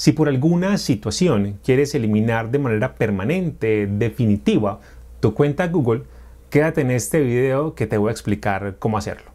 Si por alguna situación quieres eliminar de manera permanente, definitiva, tu cuenta Google, quédate en este video que te voy a explicar cómo hacerlo.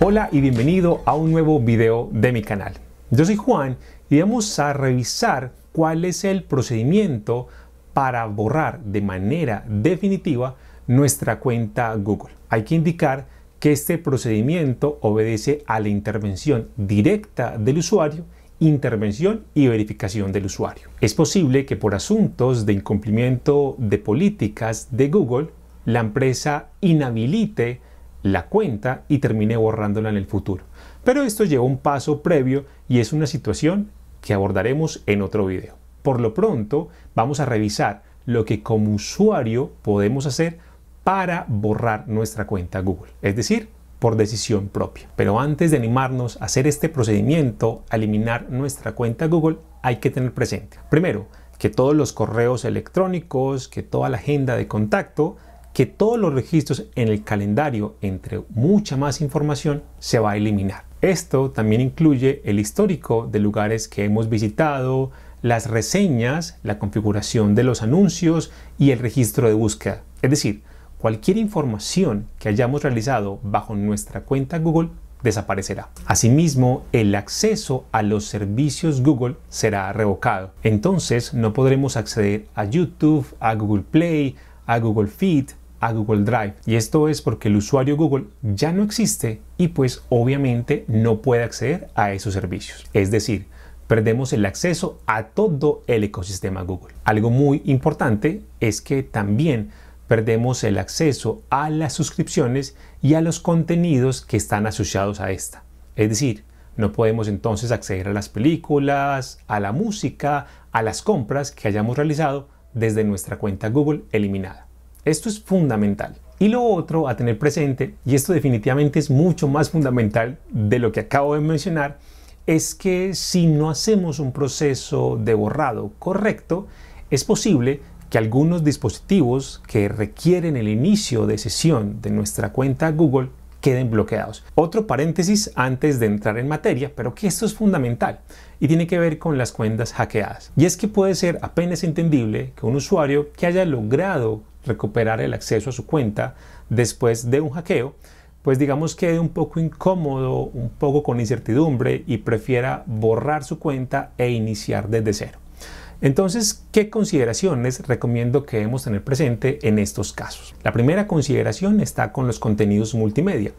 Hola y bienvenido a un nuevo video de mi canal. Yo soy Juan y vamos a revisar cuál es el procedimiento para borrar de manera definitiva nuestra cuenta Google. Hay que indicar que este procedimiento obedece a la intervención directa del usuario, intervención y verificación del usuario. Es posible que por asuntos de incumplimiento de políticas de Google, la empresa inhabilite la cuenta y termine borrándola en el futuro. Pero esto lleva un paso previo y es una situación que abordaremos en otro video. Por lo pronto, vamos a revisar lo que como usuario podemos hacer para borrar nuestra cuenta Google, es decir, por decisión propia. Pero antes de animarnos a hacer este procedimiento, a eliminar nuestra cuenta Google, hay que tener presente, primero, que todos los correos electrónicos, que toda la agenda de contacto, que todos los registros en el calendario, entre mucha más información, se va a eliminar. Esto también incluye el histórico de lugares que hemos visitado, las reseñas, la configuración de los anuncios y el registro de búsqueda. Es decir, cualquier información que hayamos realizado bajo nuestra cuenta Google desaparecerá. Asimismo, el acceso a los servicios Google será revocado. Entonces no podremos acceder a YouTube, a Google Play, a Google Feed, a Google Drive. Y esto es porque el usuario Google ya no existe y pues obviamente no puede acceder a esos servicios. Es decir, perdemos el acceso a todo el ecosistema Google. Algo muy importante es que también perdemos el acceso a las suscripciones y a los contenidos que están asociados a esta. Es decir, no podemos entonces acceder a las películas, a la música, a las compras que hayamos realizado desde nuestra cuenta Google eliminada. Esto es fundamental. Y lo otro a tener presente, y esto definitivamente es mucho más fundamental de lo que acabo de mencionar, es que si no hacemos un proceso de borrado correcto, es posible que algunos dispositivos que requieren el inicio de sesión de nuestra cuenta Google queden bloqueados. Otro paréntesis antes de entrar en materia, pero que esto es fundamental y tiene que ver con las cuentas hackeadas. Y es que puede ser apenas entendible que un usuario que haya logrado recuperar el acceso a su cuenta después de un hackeo, pues digamos que quede un poco incómodo, un poco con incertidumbre y prefiera borrar su cuenta e iniciar desde cero. Entonces, ¿qué consideraciones recomiendo que debemos tener presente en estos casos? La primera consideración está con los contenidos multimedia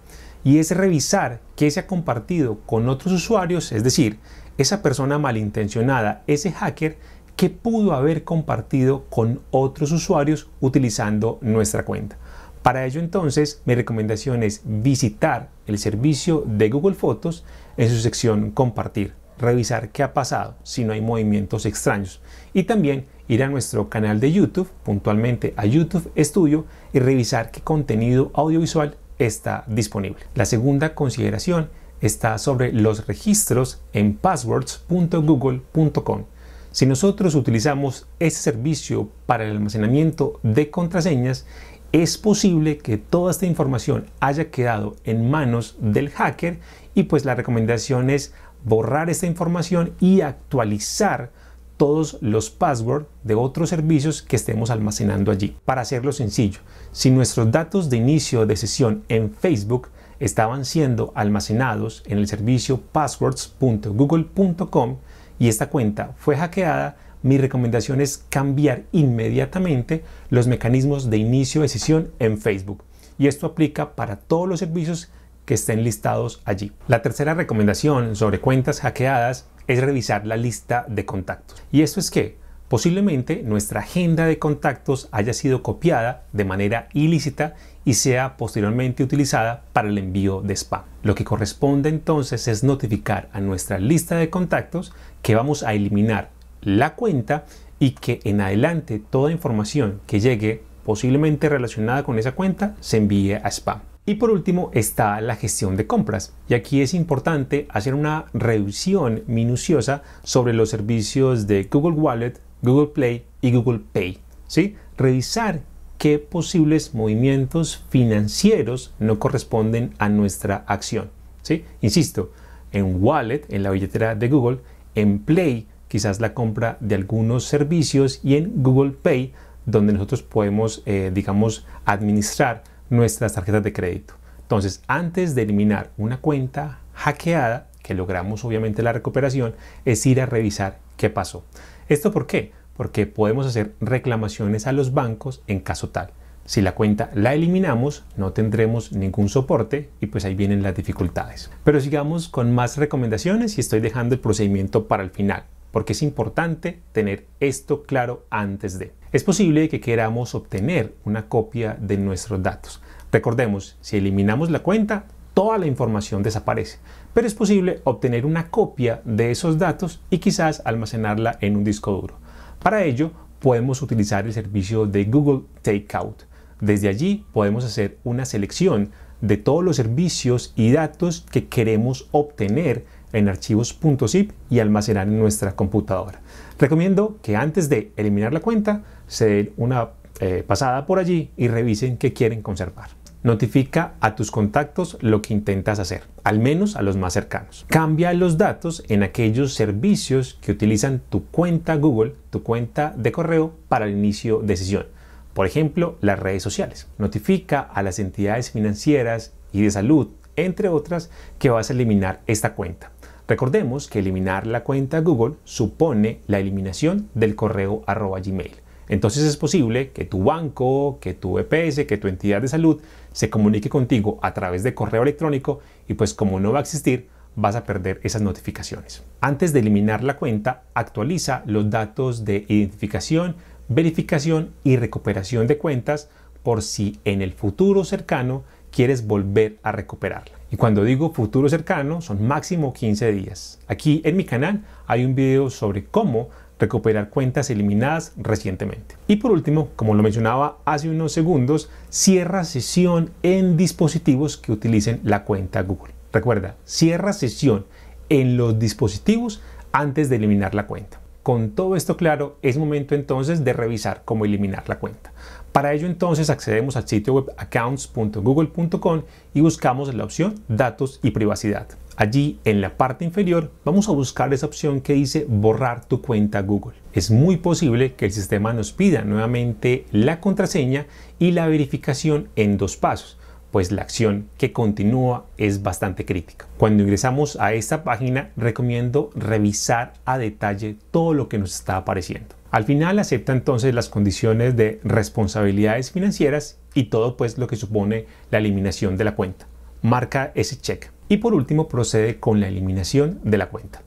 y es revisar qué se ha compartido con otros usuarios, es decir, esa persona malintencionada, ese hacker, que pudo haber compartido con otros usuarios utilizando nuestra cuenta. Para ello entonces mi recomendación es visitar el servicio de Google Fotos en su sección compartir revisar qué ha pasado, si no hay movimientos extraños. Y también ir a nuestro canal de YouTube, puntualmente a YouTube Studio, y revisar qué contenido audiovisual está disponible. La segunda consideración está sobre los registros en passwords.google.com. Si nosotros utilizamos ese servicio para el almacenamiento de contraseñas, es posible que toda esta información haya quedado en manos del hacker y pues la recomendación es borrar esta información y actualizar todos los passwords de otros servicios que estemos almacenando allí. Para hacerlo sencillo, si nuestros datos de inicio de sesión en Facebook estaban siendo almacenados en el servicio passwords.google.com y esta cuenta fue hackeada, mi recomendación es cambiar inmediatamente los mecanismos de inicio de sesión en Facebook. Y esto aplica para todos los servicios que estén listados allí. La tercera recomendación sobre cuentas hackeadas es revisar la lista de contactos. Y esto es que posiblemente nuestra agenda de contactos haya sido copiada de manera ilícita y sea posteriormente utilizada para el envío de spam. Lo que corresponde entonces es notificar a nuestra lista de contactos que vamos a eliminar la cuenta y que en adelante toda información que llegue posiblemente relacionada con esa cuenta se envíe a spam. Y por último está la gestión de compras. Y aquí es importante hacer una revisión minuciosa sobre los servicios de Google Wallet, Google Play y Google Pay. ¿sí? Revisar qué posibles movimientos financieros no corresponden a nuestra acción. ¿sí? Insisto, en Wallet, en la billetera de Google, en Play, quizás la compra de algunos servicios y en Google Pay, donde nosotros podemos, eh, digamos, administrar nuestras tarjetas de crédito. Entonces, antes de eliminar una cuenta hackeada, que logramos obviamente la recuperación, es ir a revisar qué pasó. ¿Esto por qué? Porque podemos hacer reclamaciones a los bancos en caso tal. Si la cuenta la eliminamos, no tendremos ningún soporte y pues ahí vienen las dificultades. Pero sigamos con más recomendaciones y estoy dejando el procedimiento para el final, porque es importante tener esto claro antes de es posible que queramos obtener una copia de nuestros datos. Recordemos, si eliminamos la cuenta, toda la información desaparece, pero es posible obtener una copia de esos datos y quizás almacenarla en un disco duro. Para ello, podemos utilizar el servicio de Google Takeout. Desde allí podemos hacer una selección de todos los servicios y datos que queremos obtener en archivos.zip y almacenar en nuestra computadora. Recomiendo que antes de eliminar la cuenta se den una eh, pasada por allí y revisen qué quieren conservar. Notifica a tus contactos lo que intentas hacer, al menos a los más cercanos. Cambia los datos en aquellos servicios que utilizan tu cuenta Google, tu cuenta de correo para el inicio de sesión. Por ejemplo, las redes sociales. Notifica a las entidades financieras y de salud, entre otras, que vas a eliminar esta cuenta. Recordemos que eliminar la cuenta Google supone la eliminación del correo arroba Gmail. Entonces es posible que tu banco, que tu EPS, que tu entidad de salud se comunique contigo a través de correo electrónico y pues como no va a existir, vas a perder esas notificaciones. Antes de eliminar la cuenta, actualiza los datos de identificación, verificación y recuperación de cuentas por si en el futuro cercano quieres volver a recuperarla. Y cuando digo futuro cercano, son máximo 15 días. Aquí en mi canal hay un video sobre cómo recuperar cuentas eliminadas recientemente. Y por último, como lo mencionaba hace unos segundos, cierra sesión en dispositivos que utilicen la cuenta Google. Recuerda, cierra sesión en los dispositivos antes de eliminar la cuenta. Con todo esto claro, es momento entonces de revisar cómo eliminar la cuenta. Para ello entonces accedemos al sitio web accounts.google.com y buscamos la opción Datos y Privacidad. Allí en la parte inferior vamos a buscar esa opción que dice borrar tu cuenta Google. Es muy posible que el sistema nos pida nuevamente la contraseña y la verificación en dos pasos pues la acción que continúa es bastante crítica. Cuando ingresamos a esta página recomiendo revisar a detalle todo lo que nos está apareciendo. Al final acepta entonces las condiciones de responsabilidades financieras y todo pues lo que supone la eliminación de la cuenta. Marca ese cheque. Y por último procede con la eliminación de la cuenta.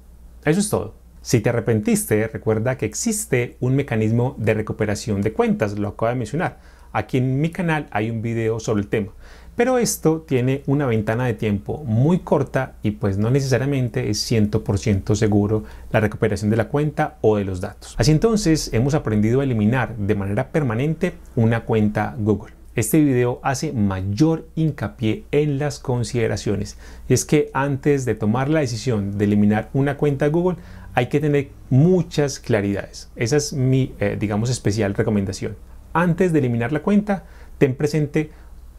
Eso es todo. Si te arrepentiste, recuerda que existe un mecanismo de recuperación de cuentas, lo acabo de mencionar. Aquí en mi canal hay un video sobre el tema. Pero esto tiene una ventana de tiempo muy corta y pues no necesariamente es 100% seguro la recuperación de la cuenta o de los datos. Así entonces hemos aprendido a eliminar de manera permanente una cuenta Google. Este video hace mayor hincapié en las consideraciones y es que antes de tomar la decisión de eliminar una cuenta Google hay que tener muchas claridades. Esa es mi, eh, digamos, especial recomendación. Antes de eliminar la cuenta, ten presente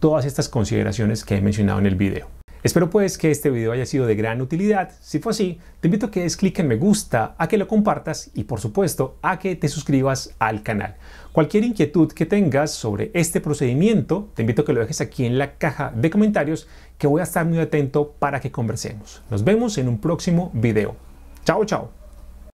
todas estas consideraciones que he mencionado en el video. Espero pues que este video haya sido de gran utilidad. Si fue así, te invito a que des clic en me gusta, a que lo compartas y por supuesto a que te suscribas al canal. Cualquier inquietud que tengas sobre este procedimiento, te invito a que lo dejes aquí en la caja de comentarios que voy a estar muy atento para que conversemos. Nos vemos en un próximo video. Chao, chao.